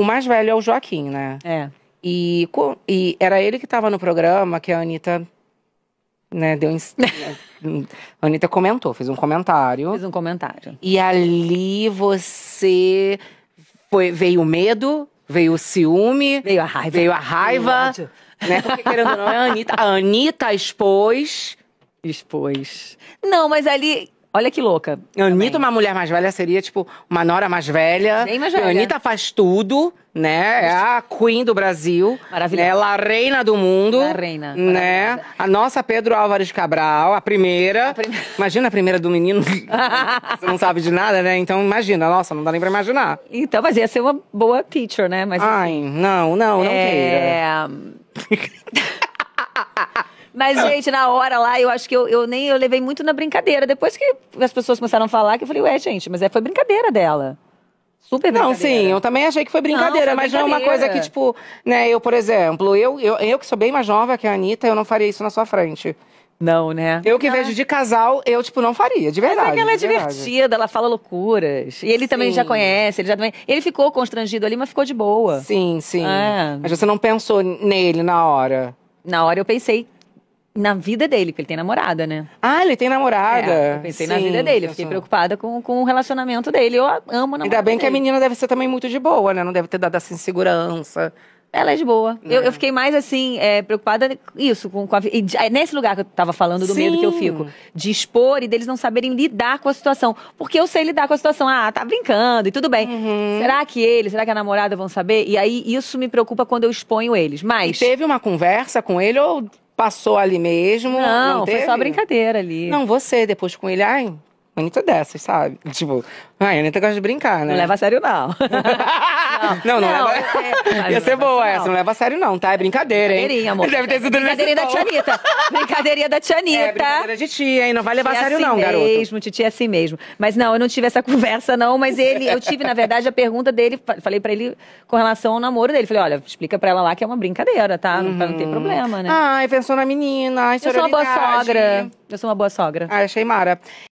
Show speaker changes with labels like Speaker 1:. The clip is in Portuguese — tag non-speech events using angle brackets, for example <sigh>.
Speaker 1: O mais velho é o Joaquim, né? É. E, e era ele que estava no programa que a Anitta né, deu <laughs> a Anitta comentou, fez um comentário. Fez um comentário. E ali você foi, veio o medo, veio o ciúme, veio a raiva. Veio a raiva. Veio né? Porque querendo ou não, é a Anitta, a Anitta expôs. Expôs. Não, mas ali Olha que louca. Anitta, uma mulher mais velha, seria tipo uma nora mais velha. Nem mais velha. Anitta faz tudo, né? É a queen do Brasil. Maravilhosa. Ela né? é a reina do mundo. A reina. Né? A nossa Pedro Álvares Cabral, a primeira. A prim... <laughs> Imagina a primeira do menino. <laughs> Você não sabe de nada, né? Então imagina. Nossa, não dá nem pra imaginar. Então, mas ia ser uma boa teacher, né? Mas, Ai, não, não, não é... queira. É... <laughs>
Speaker 2: Mas, é. gente, na hora lá, eu acho que eu, eu nem eu levei muito na brincadeira. Depois que as pessoas
Speaker 1: começaram a falar, que eu falei, ué, gente, mas é, foi brincadeira dela. Super Não, sim, eu também achei que foi brincadeira, não, foi mas não é uma coisa que, tipo, né, eu, por exemplo, eu, eu, eu que sou bem mais nova que a Anitta, eu não faria isso na sua frente. Não, né? Eu que não. vejo de casal, eu, tipo, não faria, de verdade. Mas é que ela é divertida, verdade.
Speaker 2: ela fala loucuras. E ele sim. também já conhece, ele já também. Ele ficou constrangido ali, mas ficou de boa. Sim, sim. Ah. Mas você não pensou
Speaker 1: nele na hora?
Speaker 2: Na hora eu pensei na vida dele, porque ele tem namorada, né? Ah, ele tem namorada. É, eu pensei Sim, na vida dele, eu fiquei preocupada com, com o relacionamento dele. Eu amo namorada. Ainda bem que a menina
Speaker 1: deve ser também muito de boa, né? Não deve ter dado essa insegurança. Ela é de boa. É. Eu, né? eu, fiquei mais assim, é, preocupada isso,
Speaker 2: com, com a, e, é, nesse lugar que eu tava falando do Sim. medo que eu fico. De expor e deles não saberem lidar com a situação. Porque eu sei lidar com a situação. Ah, tá brincando e tudo bem. Uhum. Será que eles, será que a namorada
Speaker 1: vão saber? E aí isso me preocupa quando eu exponho eles. Mas. E teve uma conversa com ele ou Passou ali mesmo. Não, não foi só brincadeira ali. Não, você, depois com ele, ai, Anitta dessas, sabe? Tipo, ai, a Anitta gosta de brincar, né? Não leva a sério, não. <laughs> Não, não, não leva. É, é. <laughs> ia ser boa essa, não leva a sério, não, tá? É brincadeira, hein? Brincadeirinha, amor. Deve ter sido Brincadeirinha da tia <laughs> é, Anitta. Brincadeirinha da tia Anitta. É, brincadeira de tia, hein? Não vai levar a sério, assim não, garoto. mesmo,
Speaker 2: Titi é assim mesmo. Mas não, eu não tive essa <laughs> conversa, não, mas ele, eu tive, na verdade, a pergunta dele, falei pra ele com relação ao namoro dele. Falei, olha, explica pra ela lá que é uma brincadeira, tá? tá uhum. Pra não ter problema, né? Ai, ah, pensou na menina, ai, Eu sou uma boa sogra. Eu sou uma boa sogra. Ai, ah, achei mara.